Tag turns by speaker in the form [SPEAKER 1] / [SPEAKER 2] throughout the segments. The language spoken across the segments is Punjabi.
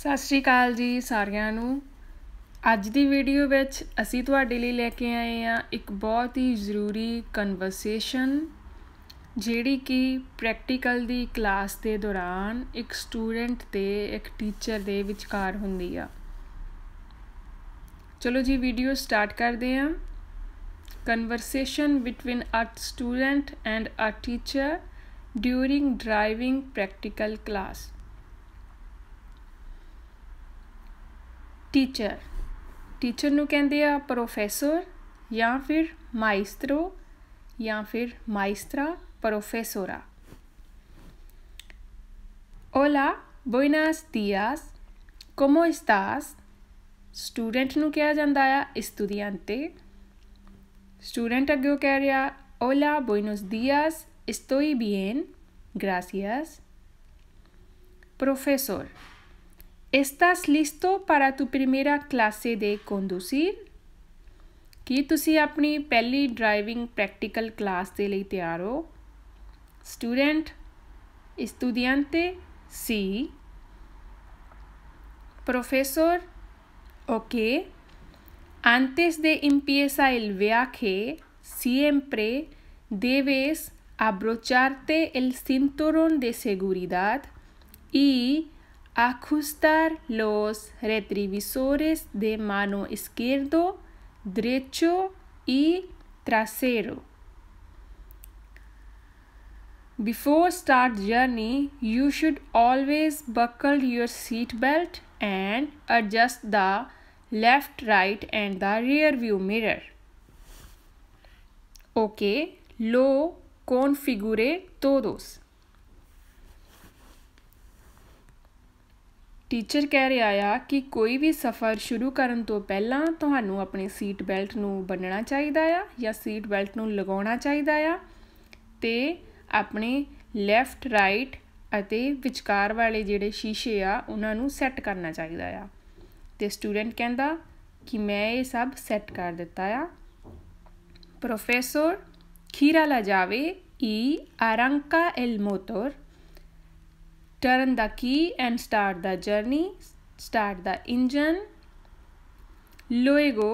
[SPEAKER 1] ਸਤਿ ਸ਼੍ਰੀ ਅਕਾਲ ਜੀ ਸਾਰਿਆਂ ਨੂੰ ਅੱਜ ਦੀ ਵੀਡੀਓ ਵਿੱਚ ਅਸੀਂ ਤੁਹਾਡੇ ਲਈ ਲੈ ਕੇ ਆਏ ਹਾਂ ਇੱਕ ਬਹੁਤ ਹੀ ਜ਼ਰੂਰੀ ਕਨਵਰਸੇਸ਼ਨ ਜਿਹੜੀ ਕਿ ਪ੍ਰੈਕਟੀਕਲ ਦੀ ਕਲਾਸ ਦੇ ਦੌਰਾਨ ਇੱਕ ਸਟੂਡੈਂਟ ਤੇ ਇੱਕ ਟੀਚਰ ਦੇ ਵਿਚਕਾਰ ਹੁੰਦੀ ਆ ਚਲੋ ਜੀ ਵੀਡੀਓ ਸਟਾਰਟ ਕਰਦੇ ਹਾਂ conversation between a student and a teacher during driving practical class Teacher Teacher no quiere ya profesor maestro sino maestra profesora Hola, buenos días ¿Cómo estás? Student no quiere estudiante Student Hola, buenos días Estoy bien, gracias Profesor ¿Estás listo para tu primera clase de conducir? ¿Qué tú Pelly Driving Practical Class de de Student? estudiante sí profesor ok antes de empieza el viaje siempre debes abrocharte el cinturón de seguridad y Ajustar los retrovisores de mano izquierdo, derecho y trasero. Before start journey, you should always buckle your seat and adjust the left, right and the rear view mirror. Okay, lo configure todos. Teacher ਕਹਿ ਰਿਹਾ ਆ ਕਿ ਕੋਈ ਵੀ ਸਫ਼ਰ ਸ਼ੁਰੂ ਕਰਨ ਤੋਂ ਪਹਿਲਾਂ ਤੁਹਾਨੂੰ ਆਪਣੇ ਸੀਟ ਬੈਲਟ ਨੂੰ ਬੰਨਣਾ ਚਾਹੀਦਾ ਆ ਜਾਂ ਸੀਟ ਬੈਲਟ ਨੂੰ ਲਗਾਉਣਾ ਚਾਹੀਦਾ ਆ ਤੇ ਆਪਣੇ ਲੈਫਟ ਰਾਈਟ ਅਤੇ ਵਿਚਕਾਰ ਵਾਲੇ ਜਿਹੜੇ ਸ਼ੀਸ਼ੇ ਆ ਉਹਨਾਂ ਨੂੰ ਸੈੱਟ ਕਰਨਾ ਚਾਹੀਦਾ ਆ ਤੇ ਸਟੂਡੈਂਟ ਕਹਿੰਦਾ ਕਿ ਮੈਂ ਇਹ ਸਭ ਸੈੱਟ ਕਰ ਦਿੱਤਾ ਆ ਪ੍ਰੋਫੈਸਰ ਲਾ ਜਾਵੇ ਈ ਅਰੰਕਾ ਐਲ ਮੋਟਰ turn the key and start the journey start the engine luego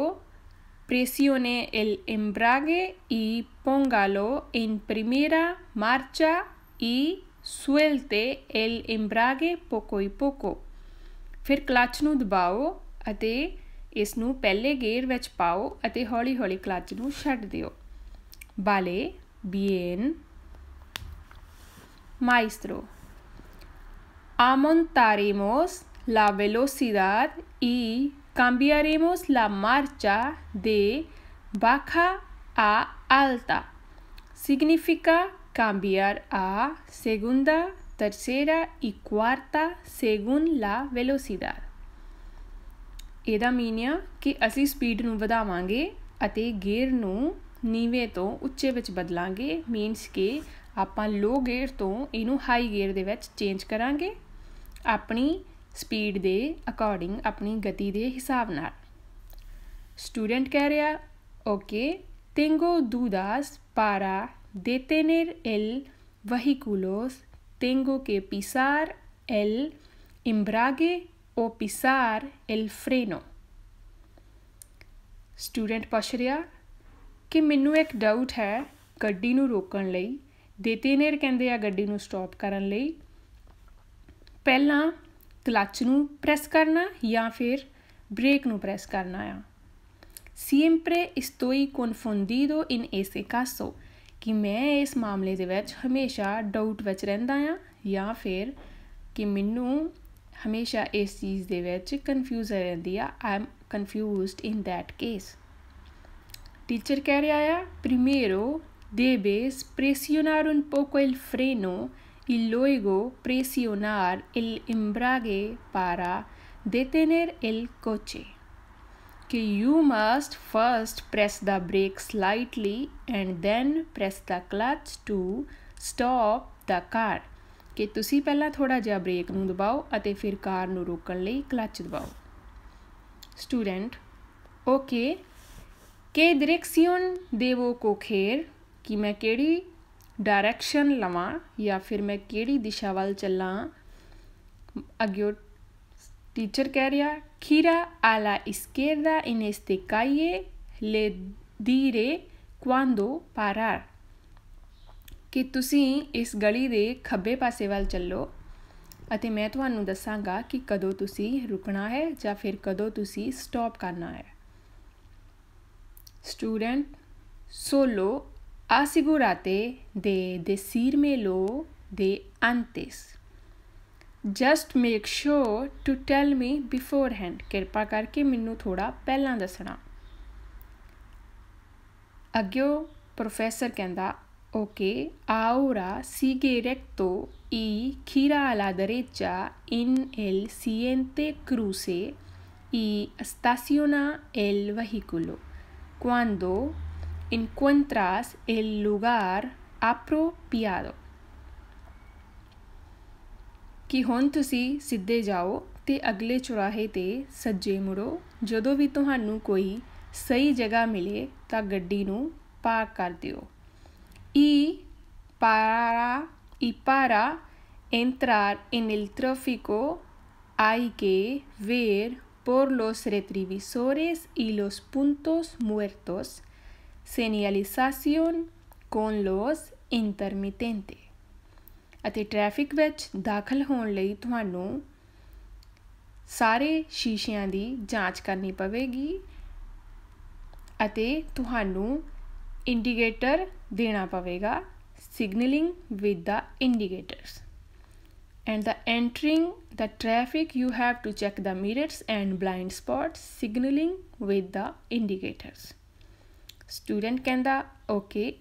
[SPEAKER 1] presione el embrague y póngalo en primera marcha y suelte el embrague poco y poco ਫਿਰ ਕਲਚ ਨੂੰ ਦਬਾਓ ਅਤੇ ਇਸ ਨੂੰ ਪਹਿਲੇ ਗੇਅਰ ਵਿੱਚ ਪਾਓ ਅਤੇ ਹੌਲੀ-ਹੌਲੀ ਕਲਚ ਨੂੰ ਛੱਡ ਦਿਓ ਬਾਲੇ bien maestro amontaremos la velocidad y cambiaremos la marcha de baja a alta. Significa cambiar a segunda, tercera y cuarta según la velocidad. ਇਹਦਾ ਮੀਨ ਆ ਕਿ ਅਸੀਂ ਸਪੀਡ ਨੂੰ ਵਧਾਵਾਂਗੇ ਅਤੇ ਗੇਅਰ ਨੂੰ ਨੀਵੇਂ ਤੋਂ ਉੱਚੇ ਵਿੱਚ ਬਦਲਾਂਗੇ ਮੀਨਸ ਕਿ ਆਪਾਂ ਲੋ ਗੇਅਰ ਤੋਂ ਇਹਨੂੰ ਹਾਈ ਗੇਅਰ ਦੇ ਵਿੱਚ ਚੇਂਜ ਕਰਾਂਗੇ ਆਪਣੀ ਸਪੀਡ ਦੇ ਅਕੋਰਡਿੰਗ ਆਪਣੀ ਗਤੀ ਦੇ ਹਿਸਾਬ ਨਾਲ ਸਟੂਡੈਂਟ ਕਹਿ ਰਿਹਾ ਓਕੇ tengo ਦੂਦਾਸ ਪਾਰਾ ਦੇਤੇਨਰ ਐਲ ਵਹੀਕੂਲੋਸ Tengo ਕੇ ਪਿਸਾਰ ਐਲ ਇੰਬਰਾਗੇ ਓ ਪਿਸਾਰ ਐਲ ਫਰੇਨੋ ਸਟੂਡੈਂਟ ਪੁੱਛ ਰਿਹਾ ਕਿ ਮੈਨੂੰ ਇੱਕ ਡਾਊਟ ਹੈ ਗੱਡੀ ਨੂੰ ਰੋਕਣ ਲਈ ਦੇਤੇਨੇਰ ਕਹਿੰਦੇ ਆ ਗੱਡੀ ਨੂੰ ਸਟਾਪ ਕਰਨ ਲਈ ਪਹਿਲਾਂ ਕਲੱਚ ਨੂੰ ਪ੍ਰੈਸ ਕਰਨਾ ਜਾਂ ਫਿਰ ਬ੍ਰੇਕ ਨੂੰ ਪ੍ਰੈਸ ਕਰਨਾ ਆ ਸਿempre ਇਸਤੋਈ confundido ਇਨ ਐਸੇ ਕਾਸੋ ਕਿ ਮੈਂ ਇਸ ਮਾਮਲੇ ਦੇ ਵਿੱਚ ਹਮੇਸ਼ਾ ਡਾਊਟ ਵਿੱਚ ਰਹਿੰਦਾ ਆ ਜਾਂ ਫਿਰ ਕਿ ਮੈਨੂੰ ਹਮੇਸ਼ਾ ਇਸ ਚੀਜ਼ ਦੇ ਵਿੱਚ ਕਨਫਿਊਜ਼ ਰਹਿੰਦੀ ਆ ਆਮ confused in that case teacher ਕਹਿ ਰਿਹਾ ਆ ਪ੍ਰੀਮੇਰੋ debes ਪ੍ਰੈਸਿਓਨਾਰ ਉਨ ਪੋਕੋ ਇਲ freno y luego presionar el embrague para detener el coche. Que you must first press the brake slightly and then press the clutch to stop the car. ਕਿ ਤੁਸੀਂ ਪਹਿਲਾਂ ਥੋੜਾ ਜਿਹਾ ਬ੍ਰੇਕ ਨੂੰ ਦਬਾਓ ਅਤੇ ਫਿਰ ਕਾਰ ਨੂੰ ਰੋਕਣ ਲਈ ਕਲੱਚ ਦਬਾਓ ਸਟੂਡੈਂਟ ਓਕੇ ਕੇ ਡਾਇਰੈਕਸ਼ਨ ਦੇਵੋ ਕੋਖੇਰ ਕਿ ਮੈਂ ਕਿਹੜੀ ਡਾਇਰੈਕਸ਼ਨ ਲਵਾਂ ਜਾਂ ਫਿਰ ਮੈਂ ਕਿਹੜੀ ਦਿਸ਼ਾ ਵੱਲ ਚੱਲਾਂ ਅਗਿਓ ਟੀਚਰ ਕਹਿ ਰਿਹਾ ਖੀਰਾ ਆਲਾ ਇਸਕੇਰਦਾ ਇਨ ਇਸਤੇ ਕਾਈਏ ਲੇ ਦੀਰੇ cuando ਪਾਰਾਰ ਕਿ ਤੁਸੀਂ ਇਸ ਗਲੀ ਦੇ ਖੱਬੇ ਪਾਸੇ ਵੱਲ ਚੱਲੋ ਅਤੇ ਮੈਂ ਤੁਹਾਨੂੰ ਦੱਸਾਂਗਾ ਕਿ ਕਦੋਂ ਤੁਸੀਂ ਰੁਕਣਾ ਹੈ ਜਾਂ ਫਿਰ ਕਦੋਂ ਤੁਸੀਂ ਸਟਾਪ ਕਰਨਾ ਹੈ ਸਟੂਡੈਂਟ ਸੋਲੋ asegúrate de decírmelo de antes. Just make sure to tell me beforehand ਕਿਰਪਾ ਕਰਕੇ ਮੈਨੂੰ ਥੋੜਾ ਪਹਿਲਾਂ ਦੱਸਣਾ ਅੱਗਿਓ ਪ੍ਰੋਫੈਸਰ ਕਹਿੰਦਾ ਓਕੇ ਆਉਰਾ ਸਿਗੇਰੈਕਟੋ ਈ ਖੀਰਾ ਅਲਾ ਦਰੇਚਾ ਇਨ ਐਲ ਸੀਐਂਤੇ ਕਰੂਸੇ ਈ estaciona el vehículo cuando Encuentras el lugar apropiado. Quejontusi, si desean, te aglerechurahete, sadjemuro, Sajemuro tuhanu koi, sáhi jaga mille, ta Y para entrar en el tráfico hay que ver por los retrovisores y los puntos muertos. ਸਿਨਿਅਲਾਈਜ਼ੇਸ਼ਨ ਕੋਨ ਲੋਸ ਇੰਟਰਮਿਟੈਂਟੇ ਅਤੇ ਟ੍ਰੈਫਿਕ ਵਿੱਚ ਦਾਖਲ ਹੋਣ ਲਈ ਤੁਹਾਨੂੰ ਸਾਰੇ ਸ਼ੀਸ਼ਿਆਂ ਦੀ ਜਾਂਚ ਕਰਨੀ ਪਵੇਗੀ ਅਤੇ ਤੁਹਾਨੂੰ ਇੰਡੀਕੇਟਰ ਦੇਣਾ ਪਵੇਗਾ signaling with the indicators and the entering the traffic you have to check the mirrors and blind spots signaling with the indicators Student Kenda, okay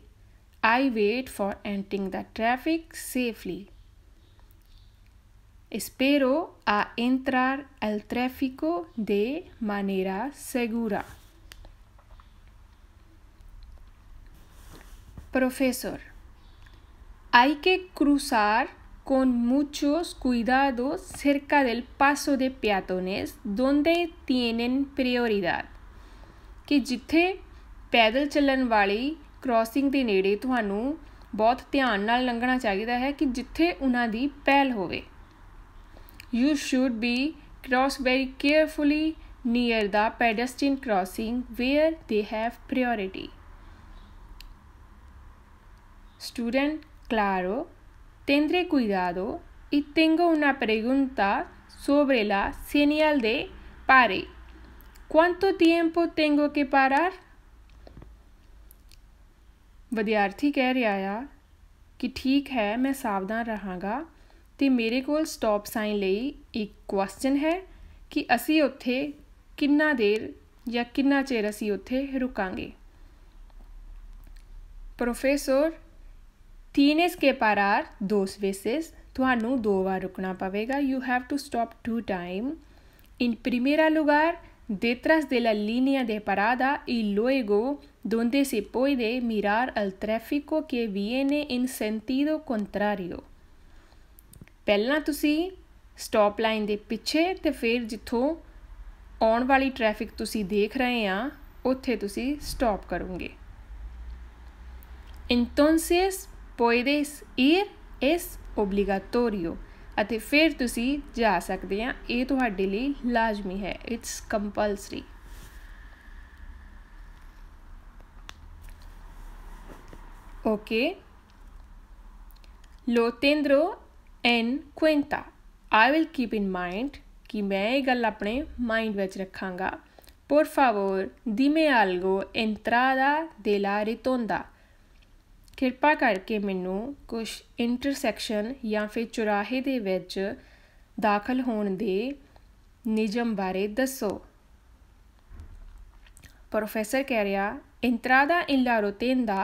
[SPEAKER 1] I wait for entering the traffic safely. Espero a entrar al tráfico de manera segura. Profesor, hay que cruzar con muchos cuidados cerca del paso de peatones donde tienen prioridad. que ਪੈਦਲ ਚੱਲਣ ਵਾਲੀ ਕ੍ਰੋਸਿੰਗ ਦੇ ਨੇੜੇ ਤੁਹਾਨੂੰ ਬਹੁਤ ਧਿਆਨ ਨਾਲ ਲੰਘਣਾ ਚਾਹੀਦਾ ਹੈ ਕਿ ਜਿੱਥੇ ਉਹਨਾਂ ਦੀ ਪਹਿਲ ਹੋਵੇ you should be cross very carefully near the pedestrian crossing where they have priority student ਕਲਾਰੋ ਤੇਂਦਰੇ ਕੁਇਦਾਦੋ ਇ ਟੈਂਗੋ ਉਨਾ ਪ੍ਰੇਗੁੰਤਾ ਸੋਬਰੇ ਲਾ ਸੇਨੀਅਲ ਦੇ ਪਾਰੇ ਕੁਆਂਟੋ ਟੀਮਪੋ ਟੈਂਗੋ ਕੇ ਪਾਰਾਰ ਵਿਦਿਆਰਥੀ ਕਹਿ ਰਿਹਾ ਆ ਕਿ ਠੀਕ ਹੈ ਮੈਂ ਸਾਵਧਾਨ ਰਹਾਂਗਾ ਤੇ ਮੇਰੇ ਕੋਲ ਸਟਾਪ ਸਾਈਨ ਲਈ ਇੱਕ ਕੁਐਸਚਨ ਹੈ ਕਿ ਅਸੀਂ ਉੱਥੇ ਕਿੰਨਾ ਦੇਰ ਜਾਂ ਕਿੰਨਾ ਚਿਰ ਅਸੀਂ ਉੱਥੇ ਰੁਕਾਂਗੇ ਪ੍ਰੋਫੈਸਰ तीनेस के पारार दो स्पेसेस ਤੁਹਾਨੂੰ ਦੋ ਵਾਰ ਰੁਕਣਾ ਪਵੇਗਾ you have to stop two time in ਪ੍ਰਿਮੇਰਾ ਲੁਗਾਰ ਦੇਤਰਸ ਦੇ ਲਾ ਲੀਨੀਆ ਦੇ ਪਰਾਦਾ ਈ ਲੋਏਗੋ donde se puede mirar al tráfico que viene en sentido contrario ਪਹਿਲਾਂ ਤੁਸੀਂ ਸਟਾਪ ਲਾਈਨ ਦੇ ਪਿੱਛੇ ਤੇ ਫਿਰ ਜਿੱਥੋਂ ਆਉਣ ਵਾਲੀ ਟ੍ਰੈਫਿਕ ਤੁਸੀਂ ਦੇਖ ਰਹੇ ਆ ਉੱਥੇ ਤੁਸੀਂ stop ਕਰੋਗੇ entonces puedes ir es obligatorio ਅਤੇ ਫਿਰ ਤੁਸੀਂ ਜਾ ਸਕਦੇ ਆ ਇਹ ਤੁਹਾਡੇ ਲਈ ਲਾਜ਼ਮੀ hai, it's compulsory. Okay. Lo tendré en cuenta. I will keep in mind ki main ਇਹ gall apne mind vich rakhanga. por favor, dime algo entrada de la rotonda. ਕਿਰਪਾ ਕਰਕੇ ਮੈਨੂੰ ਕੁਝ ਇੰਟਰਸੈਕਸ਼ਨ ਜਾਂ ਫਿਰ ਚੁਰਾਹੇ ਦੇ ਵਿੱਚ ਦਾਖਲ ਹੋਣ ਦੇ ਨਿਯਮ ਬਾਰੇ ਦੱਸੋ ਪ੍ਰੋਫੈਸਰ ਕਹਿ ਰਿਹਾ entrada en la rotonda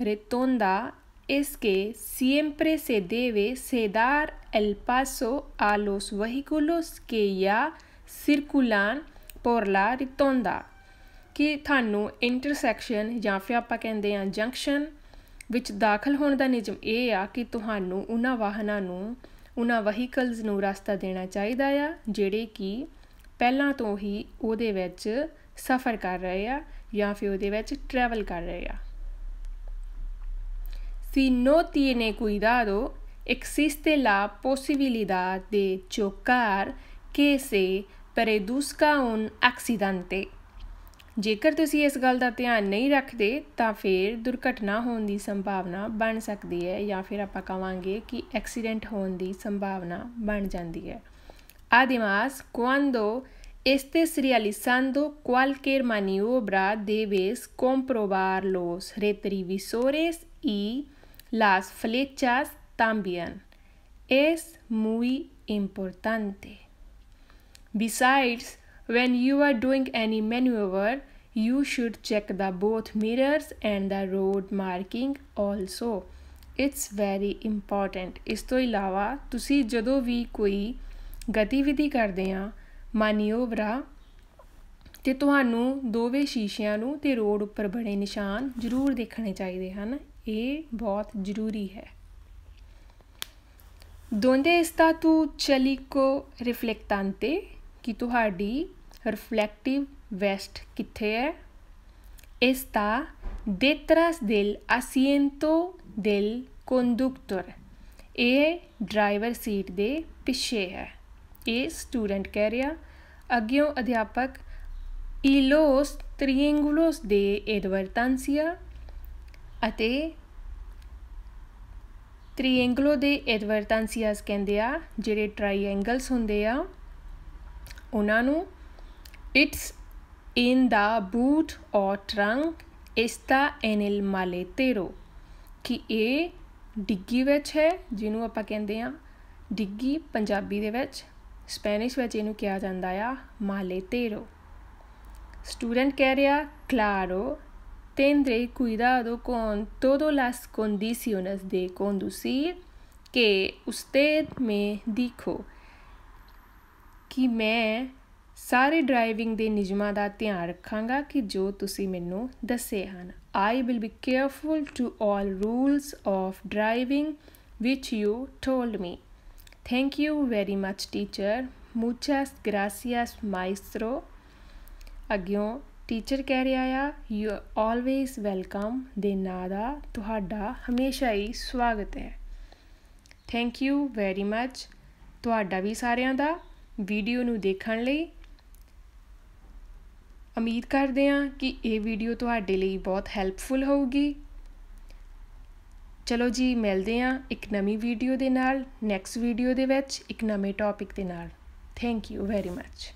[SPEAKER 1] Retonda es que siempre se debe ceder el paso a los vehículos que ya circulan por la retonda ਕਿ ਤੁਹਾਨੂੰ ਇੰਟਰਸੈਕਸ਼ਨ ਜਾਂ ਫਿਰ ਆਪਾਂ ਕਹਿੰਦੇ ਆ ਜੰਕਸ਼ਨ ਵਿੱਚ ਦਾਖਲ ਹੋਣ ਦਾ ਨਿਯਮ ਇਹ ਆ ਕਿ ਤੁਹਾਨੂੰ ਉਹਨਾਂ ਵਾਹਨਾਂ ਨੂੰ ਉਹਨਾਂ ਵਹੀਕਲਸ ਨੂੰ ਰਸਤਾ ਦੇਣਾ ਚਾਹੀਦਾ ਆ ਜਿਹੜੇ ਕਿ ਪਹਿਲਾਂ ਤੋਂ ਹੀ ਉਹਦੇ ਵਿੱਚ ਸਫ਼ਰ ਕਰ ਰਹੇ ਆ ਜਾਂ ਫਿਰ ਉਹਦੇ ਵਿੱਚ ਟਰੈਵਲ ਕਰ ਰਹੇ ਆ Si no tiene cuidado, existe la posibilidad de chocar que se produzca un accidente. ਜੇਕਰ ਤੁਸੀਂ ਇਸ ਗੱਲ ਦਾ ਧਿਆਨ ਨਹੀਂ ਰੱਖਦੇ ਤਾਂ ਫਿਰ ਦੁਰਘਟਨਾ un accidente. ਸੰਭਾਵਨਾ ਬਣ ਸਕਦੀ ya fir ਫਿਰ ਆਪਾਂ ki accident ਐਕਸੀਡੈਂਟ ਹੋਣ ਦੀ Además, cuando estés realizando cualquier maniobra, debes comprobar los retrovisores y Las flechas también. Es muy importante. Besides, when you are doing any maneuver, you should check the both mirrors and the road marking also. It's very important. Important ਇਸ ਤੋਂ ਇਲਾਵਾ ਤੁਸੀਂ ਜਦੋਂ ਵੀ ਕੋਈ ਗਤੀਵਿਧੀ ਕਰਦੇ ਆ ਮਾਨਿਓਵਰਾ ਤੇ ਤੁਹਾਨੂੰ ਦੋਵੇਂ ਸ਼ੀਸ਼ਿਆਂ ਨੂੰ ਤੇ ਰੋਡ ਉੱਪਰ ਬਣੇ ਨਿਸ਼ਾਨ ਜ਼ਰੂਰ ਦੇਖਣੇ ਚਾਹੀਦੇ ਹਨ ਇਹ ਬਹੁਤ ਜ਼ਰੂਰੀ ਹੈ ਦੋਂਦੇ ਇਸਤਾਤੂ ਚਲੀ ਕੋ ਰਿਫਲੈਕਟਾਂਤੇ ਕਿ ਤੁਹਾਡੀ ਰਿਫਲੈਕਟਿਵ ਵੈਸਟ ਕਿੱਥੇ ਹੈ ਇਸਤਾ detrás del asiento del ਕੰਡਕਟਰ ਇਹ ਡਰਾਈਵਰ ਸੀਟ ਦੇ ਪਿੱਛੇ ਹੈ ਇਹ ਸਟੂਡੈਂਟ ਕਹਿ ਰਿਹਾ ਅੱਗਿਓਂ ਅਧਿਆਪਕ y los triángulos de advertencia ਅਤੇ ਟ੍ਰਾਇੰਗਲੋ ਦੇ ਐਡਵਰਟੈਂਸੀਆਸ ਕਹਿੰਦੇ ਆ ਜਿਹੜੇ ਟ੍ਰਾਇੰਗਲਸ ਹੁੰਦੇ ਆ ਉਹਨਾਂ ਨੂੰ it's in the boot or trunk ਇਸਤਾ ਐਨਲ ਮਾਲੇਤੇਰੋ ਕਿ ਇਹ ਡਿੱਗੀ ਵਿੱਚ ਹੈ ਜਿਹਨੂੰ ਆਪਾਂ ਕਹਿੰਦੇ ਆ ਡਿੱਗੀ ਪੰਜਾਬੀ ਦੇ ਵਿੱਚ ਸਪੈਨਿਸ਼ ਵਿੱਚ ਇਹਨੂੰ ਕਿਹਾ ਜਾਂਦਾ ਆ ਮਾਲੇਤੇਰੋ Student quería, claro, tendré cuidado con todas las condiciones de conducir que usted me dijo ਕਿ ਮੈਂ ਸਾਰੇ ਡਰਾਈਵਿੰਗ ਦੇ ਨਿਯਮਾਂ ਦਾ ਧਿਆਨ ਰੱਖਾਂਗਾ ਕਿ ਜੋ ਤੁਸੀਂ ਮੈਨੂੰ ਦੱਸੇ ਹਨ I will be careful to all rules of driving which you told me. Thank you very much, teacher. Muchas gracias, maestro. ਅੱਗਿਓਂ ਟੀਚਰ ਕਹਿ ਰਿਹਾ ਆ ਯੂ ਆਲਵੇਜ਼ ਵੈਲਕਮ ਦੇ ਨਾਂ ਦਾ ਤੁਹਾਡਾ ਹਮੇਸ਼ਾ ਹੀ ਸਵਾਗਤ ਹੈ ਥੈਂਕ ਯੂ ਵੈਰੀ ਮੱਚ ਤੁਹਾਡਾ ਵੀ ਸਾਰਿਆਂ ਦਾ ਵੀਡੀਓ ਨੂੰ ਦੇਖਣ ਲਈ ਉਮੀਦ ਕਰਦੇ ਹਾਂ ਕਿ ਇਹ ਵੀਡੀਓ ਤੁਹਾਡੇ ਲਈ ਬਹੁਤ ਹੈਲਪਫੁਲ ਹੋਊਗੀ ਚਲੋ ਜੀ ਮਿਲਦੇ ਹਾਂ ਇੱਕ ਨਵੀਂ ਵੀਡੀਓ ਦੇ ਨਾਲ ਨੈਕਸਟ ਵੀਡੀਓ ਦੇ ਵਿੱਚ ਇੱਕ ਨਵੇਂ ਟੌਪਿਕ ਦੇ ਨਾਲ ਥੈਂਕ ਯੂ ਵੈਰੀ ਮੱਚ